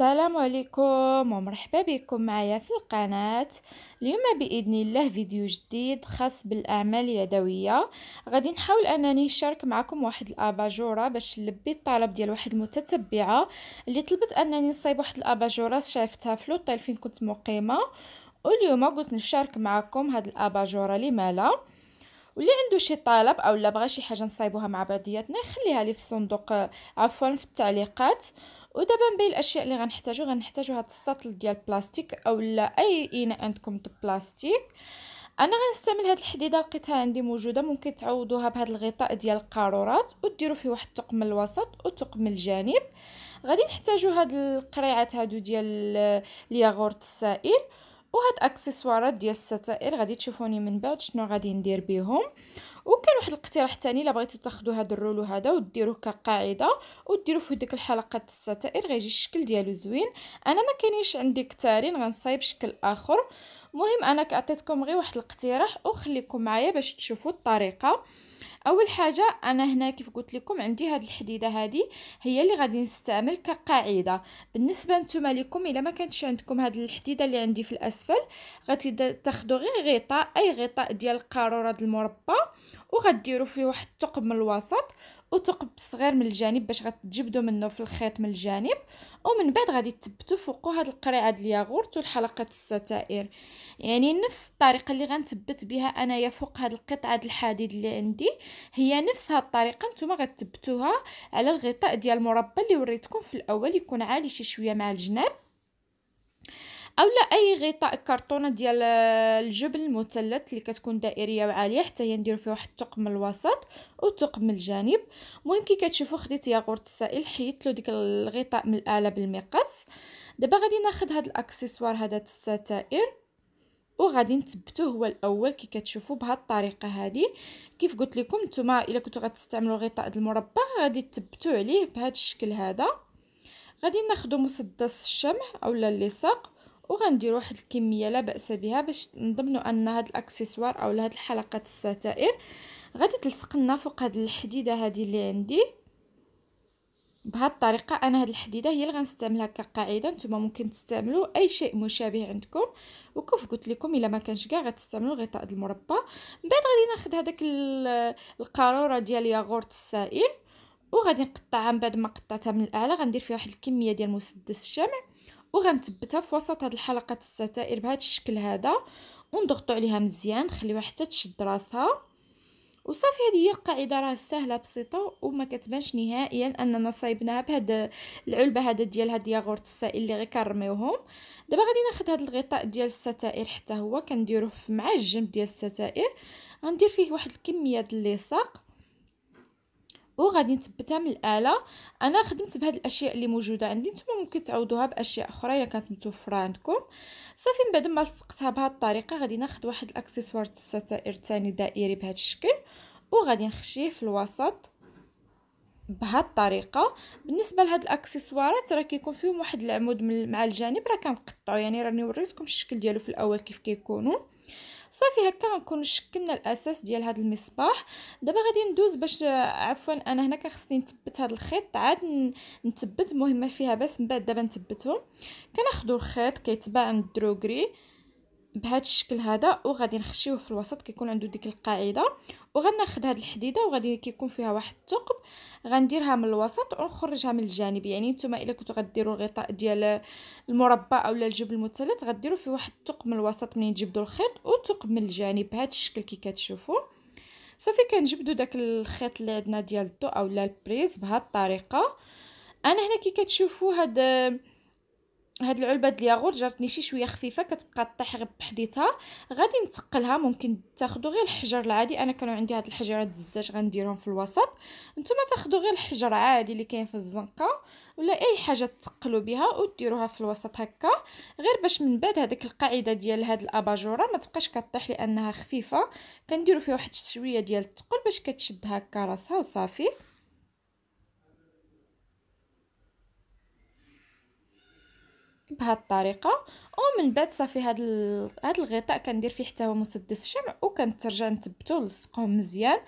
السلام عليكم ومرحبا بكم معايا في القناة اليوم بإذن الله فيديو جديد خاص بالأعمال اليدوية غادي نحاول أنني نشارك معكم واحد الأباجورة باش نلبي الطلب ديال واحد المتتبعة اللي طلبت أنني نصيب واحد الأباجورة شافتها في لوطيل فين كنت مقيمة واليوم قلت نشارك معكم هاد الأباجورة لما لا واللي عنده شي طلب او لا بغى شي حاجه نصايبوها مع بعضياتنا يخليها لي في الصندوق آه، عفوا في التعليقات ودابا بين الاشياء اللي غنحتاجو غنحتاجو هاد السطل ديال البلاستيك اولا اي اناء عندكم بلاستيك انا غنستعمل هاد الحديده لقيتها عندي موجوده ممكن تعوضوها بهاد الغطاء ديال القارورات وديروا فيه واحد الثقب من الوسط وثقب من الجانب غادي نحتاجو هاد القريعات هادو ديال آه، الياغورت السائل وهاد اكسسوارات ديال الستائر غادي تشوفوني من بعد شنو غادي ندير بهم وكان واحد الاقتراح ثاني الا بغيتو تاخذوا هذا الرولو هذا وديروه كقاعده وديروه في ديك الحلقات الستائر غيجي الشكل ديالو زوين انا ما كاينينش عندي كتارين غنصايب شكل اخر مهم انا كعطيتكم غير واحد الاقتراح وخليكم معايا باش تشوفوا الطريقه اول حاجه انا هنا كيف قلت لكم عندي هاد الحديده هادي هي اللي غادي نستعمل كقاعده بالنسبه نتوما لكم الا ما كانتش عندكم هاد الحديده اللي عندي في الاسفل غادي تاخذوا غير غطاء اي غطاء ديال القاروره المربى وغديروا فيه واحد الثقب من الوسط وتقب صغير من الجانب باش غتجبدوا منه في الخيط من الجانب ومن بعد غادي تثبتوا فوقو هاد القريعه ديال الياغورت والحلقه الستائر يعني نفس الطريقه اللي غنثبت بها انايا فوق هاد القطعه ديال الحديد اللي عندي هي نفس هاد الطريقه نتوما غتثبتوها على الغطاء ديال المربى اللي وريتكم في الاول يكون عالي شي شويه مع الجناب اولا اي غطاء كرتونه ديال آه، الجبن المثلث اللي كتكون دائريه وعاليه حتى هي نديرو فيه واحد الثقب من الوسط والثقب من الجانب المهم كي كتشوفوا خديت ياغورت السائل حيدت له ديك الغطاء من الاعلى بالمقص دابا غادي ناخذ هذا الاكسسوار هذا الستائر وغادي نثبتو هو الاول كي كتشوفوا بهاد الطريقه هذه كيف قلت لكم نتوما الا كنتو غتستعملوا غطاء المربع غادي تثبتوه عليه بهذا الشكل هذا غادي ناخذ مسدس الشمع اولا اللصاق وغندير واحد الكميه لا باس بها باش نضمنوا ان هاد الاكسسوار او هاد الحلقات الستائر غادي تلصق لنا فوق هاد الحديده هادي اللي عندي بهاد الطريقه انا هاد الحديده هي اللي غنستعملها كقاعده نتوما ممكن تستعملوا اي شيء مشابه عندكم وكيف قلت لكم الا ما كانش كاع غتستعملوا غطاء المربى من بعد غادي ناخذ هذاك القاروره ديال ياغورت السائل وغادي نقطعها من بعد ما قطعتها من الاعلى غندير فيها واحد الكميه ديال مسدس الشمع وغنثبتها في وسط هاد الحلقات الستائر بهذا الشكل هذا ونضغطوا عليها مزيان نخليوها حتى تشد راسها وصافي هذه هي القاعده راه سهله بسيطه وما كتبانش نهائيا اننا صايبناها بهاد العلبه هذا ديال هاد الياغورت السائل اللي غيكرميوهم دابا غادي ناخذ هاد الغطاء ديال الستائر حتى هو كنديروه مع الجنب ديال الستائر غندير فيه واحد الكميه ديال اللصاق وغادي نثبتها من الاله انا خدمت بهاد الاشياء اللي موجوده عندي نتوما ممكن تعوضوها باشياء اخرى الا كانت متوفره عندكم صافي من بعد ما لصقتها بهاد الطريقه غادي ناخد واحد الاكسسوار الستائر الثاني دائري بهاد الشكل وغادي نخشيه في الوسط بهاد الطريقه بالنسبه لهاد الاكسسوارات راه كيكون فيهم واحد العمود مع الجانب راه كنقطعو يعني راني وريتكم الشكل ديالو في الاول كيف كيكونوا صافي هكا غنكون شكلنا الاساس ديال هذا المصباح دابا غادي ندوز باش عفوا انا هنا كنخصني نثبت هذا الخيط عاد نثبت مهمه فيها بس من بعد دابا نثبتهم كناخذوا الخيط كيتباع عند الدروغري بهذا الشكل هذا وغادي نخشيوه في الوسط كيكون عنده ديك القاعده وغناخذ هذه الحديده وغادي كيكون فيها واحد الثقب غنديرها من الوسط ونخرجها من الجانب يعني نتوما الا كنتو غديروا الغطاء ديال المربى اولا الجبن المثلث غديروا فيه واحد الثقب من الوسط منين تجبدوا الخيط وثقب من الجانب بهذا الشكل كي كتشوفوا صافي كنجبدوا داك الخيط اللي عندنا ديال الضو اولا البريز بهذه الطريقه انا هنا كي كتشوفوا هذا هاد العلبه ديال الياغور جرتني شي شويه خفيفه كتبقى طيح غير بحديتها غادي نتقلها ممكن تاخذوا غير الحجر العادي انا كانوا عندي هاد الحجرات بزاف غنديرهم في الوسط نتوما تاخذوا غير الحجر عادي اللي كاين في الزنقه ولا اي حاجه تقلوا بها وديروها في الوسط هكا غير باش من بعد هذيك القاعده ديال هاد الاباجوره ما تبقاش كطيح لانها خفيفه كنديروا فيها واحد شويه ديال الثقل باش كتشد هكا راسها وصافي بهاد الطريقه ومن بعد صافي هاد ال... هاد الغطاء كندير فيه حتى هو مسدس الشمع وكنترجع نثبتو نلصقوه مزيان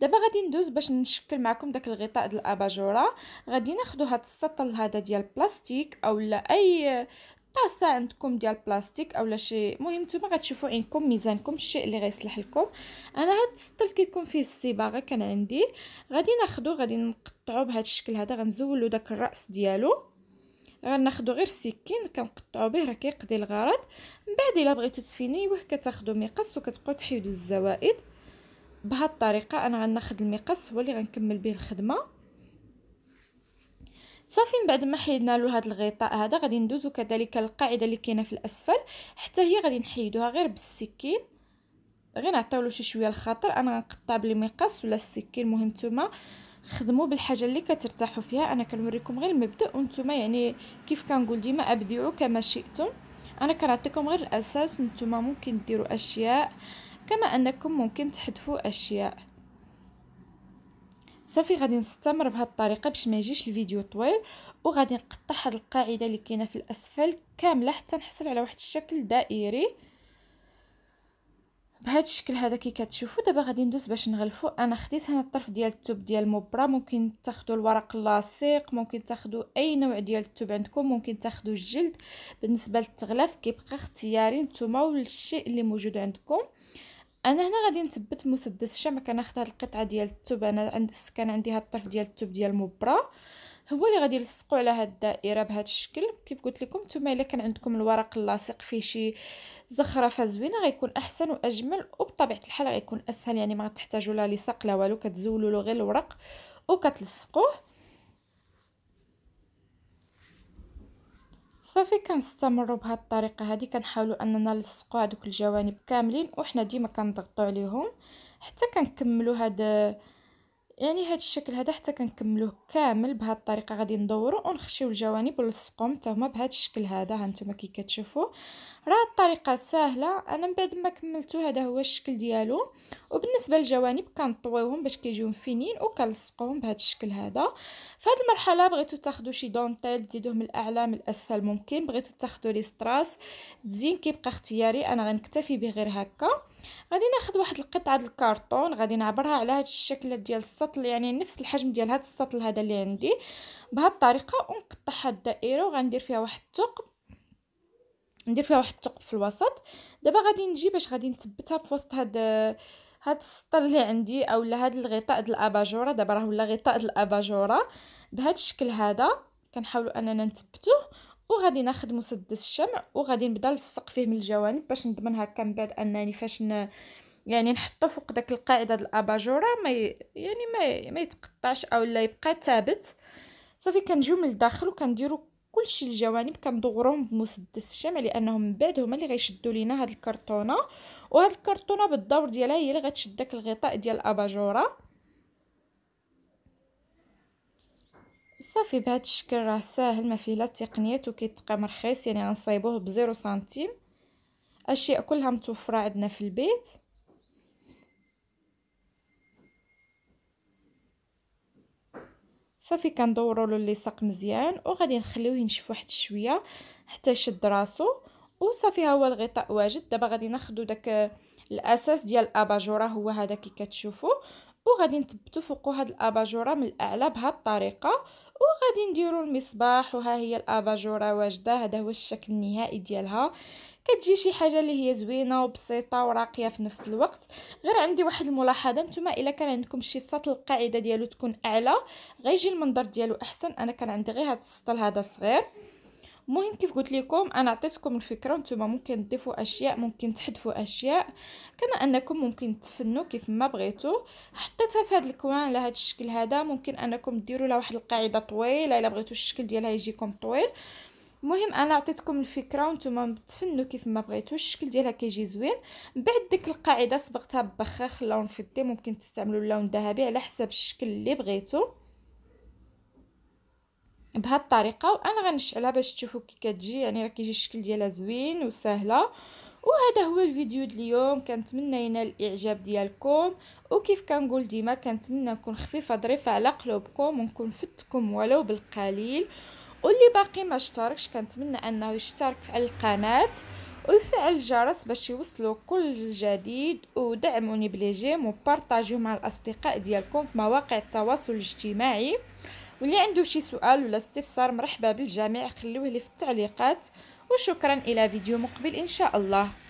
دابا غادي ندوز باش نشكل معكم داك الغطاء ديال الاباجوره غادي ناخذ هاد السطل هذا ديال البلاستيك اولا اي طاسه عندكم ديال البلاستيك اولا شي مهم نتوما غتشوفوا عينكم ميزانكم الشيء اللي غيصلح لكم انا هاد السطل كيكون فيه الصباغه كان عندي غادي ناخذو غادي نقطعو بهذا الشكل هذا غنزولو داك الراس ديالو غناخدو غير السكين كنقطعو به راه كيقضي الغرض من بعد الا بغيتو تفينيوه كتاخدو مقص وكتبقاو تحيدو الزوائد بهاد الطريقه انا غناخد المقص هو اللي غنكمل به الخدمه صافي من بعد ما حيدنا له هذا الغطاء هذا غادي ندوزو كذلك القاعده اللي كاينه في الاسفل حتى هي غادي نحيدوها غير بالسكين غير نعطيو له شي شويه الخاطر انا غنقطع بالمقص ولا السكين المهم نتوما خدموا بالحاجه اللي كترتاحوا فيها انا كنوريكم غير المبدا وانتم يعني كيف كنقول ديما ابدعوا كما شئتم انا كنعطيكم غير الاساس وانتم ممكن ديروا اشياء كما انكم ممكن تحذفوا اشياء صافي غادي نستمر بهذه الطريقه باش ما يجيش الفيديو طويل وغادي نقطع هذه القاعده اللي كاينه في الاسفل كامله حتى نحصل على واحد الشكل دائري بهذا الشكل هذا كي كتشوفوا دابا غادي ندوز باش نغلفو انا خديت هنا الطرف ديال التوب ديال موبرا ممكن تاخذوا الورق اللاصق ممكن تاخذوا اي نوع ديال التوب عندكم ممكن تاخذوا الجلد بالنسبه للتغلاف كيبقى اختياري نتوما والشيء اللي موجود عندكم انا هنا غادي نثبت مسدس الشمع كناخذ هاد القطعه ديال التوب انا عند كان عندي هاد الطرف ديال التوب ديال موبرا هو اللي غادي يلصقوا على هاد الدائره بهذا الشكل كيف قلت لكم نتوما الا كان عندكم الورق اللاصق فيه شي زخرفه زوينه غيكون احسن واجمل وبطبيعه الحال غيكون اسهل يعني ما تحتاجوا لا لصق لا والو كتزولوا له غير الورق وكتلصقوه صافي كنستمروا بهذه الطريقه هذه كنحاولوا اننا نلصقوا هذوك الجوانب كاملين وحنا ديما كنضغطوا عليهم حتى كنكملوا هذا يعني هذا الشكل هذا حتى كنكملوه كامل بهذه الطريقه غادي ندورو ونخشيو الجوانب ونلصقهم حتى هما بهذا الشكل هذا ها نتوما كي كتشوفوا راه الطريقه سهله انا من بعد ما كملتو هذا هو الشكل ديالو وبالنسبه للجوانب كنطويوهم باش كيجيو فينين وكنلصقوهم بهذا الشكل هذا فهاد المرحله بغيتو تاخذوا شي دونتيل تزيدوه من الاعلى من الاسفل ممكن بغيتو تاخذوا لي ستراس الزين كيبقى اختياري انا غنكتفي به غير هكا غادي ناخذ واحد القطعه د غادي نعبرها على هذا الشكل ديال السطل يعني نفس الحجم ديال هذا السطل هذا اللي عندي بهذه الطريقه ونقطع هاد الدائره وغندير فيها واحد الثقب ندير فيها واحد الثقب في الوسط دابا غادي نجي باش غادي نثبتها في وسط هاد هاد السطل اللي عندي اولا هاد الغطاء ديال الاباجوره دابا راه ولا غطاء ديال الاباجوره بهاد الشكل هذا كنحاولوا اننا نثبتوه وغادي ناخذ مسدس الشمع وغادي نبدا نلصق فيه من الجوانب باش نضمن هكا من بعد انني فاش ن... يعني نحطو فوق داك القاعده ديال الاباجوره ما يعني ما ما يتقطعش اولا يبقى ثابت صافي كنجيو من الداخل وكنديرو كلشي الجوانب كندغرهم بمسدس الشمع لانهم من بعد هما اللي غيشدوا لينا هاد الكرتونه وهاد الكرتونه بالدور ديالها هي اللي غتشد داك الغطاء ديال الاباجوره صافي بهاد الشكل راه ساهل ما فيه لا تقنيات وكيتقام رخيص يعني غنصايبوه بزيرو سنتيم اشياء كلها متوفره عندنا في البيت صافي كندورو له اللصاق مزيان وغادي نخليوه ينشف واحد شويه حتى يشد راسو وصافي ها هو الغطاء واجد دابا غادي ناخذ داك الاساس ديال الاباجوره هو هذا كي كتشوفوا وغادي نثبتو فوقو هاد الاباجوره من الاعلى بهاد الطريقه وغادي نديرو المصباح وها هي الاباجوره واجده هذا هو الشكل النهائي ديالها كتجي شي حاجه اللي هي زوينه وبسيطه وراقيه في نفس الوقت غير عندي واحد الملاحظه نتوما الا كان عندكم شي سطل القاعده ديالو تكون اعلى غيجي المنظر ديالو احسن انا كان عندي غير هذا السطل هذا صغير مهم كيف قلت لكم انا عطيتكم الفكره نتوما ممكن تضيفوا اشياء ممكن تحذفوا اشياء كما انكم ممكن تفنوا كيف ما بغيتوا حطيتها في هذا الكوان على هذا الشكل هذا ممكن انكم ديروا لها واحد القاعده طويله الا بغيتوا الشكل ديالها يجيكم طويل مهم انا عطيتكم الفكره وانتم تفنوا كيف ما بغيتوا الشكل ديالها كيجي زوين بعد ديك القاعده صبغتها ببخاخ لون فضي ممكن تستعملوا اللون الذهبي على حسب الشكل اللي بغيتو بهاد الطريقه وانا غنشعلها باش تشوفوا كي كتجي يعني راه كيجي الشكل ديالها زوين وسهله وهذا هو الفيديو اليوم كنتمنى ينال الاعجاب ديالكم وكيف كنقول ديما كنتمنى نكون خفيفه ظريفه على قلوبكم ونكون فدتكم ولو بالقليل واللي باقي ما اشتركش كنتمنى انه يشترك على القناه ويفعل الجرس باش يوصلوا كل جديد ودعموني بليجيم وبارطاجيو مع الاصدقاء ديالكم في مواقع التواصل الاجتماعي واللي عنده شي سؤال ولا استفسار مرحبا بالجميع خلوه لي في التعليقات وشكرا الى فيديو مقبل ان شاء الله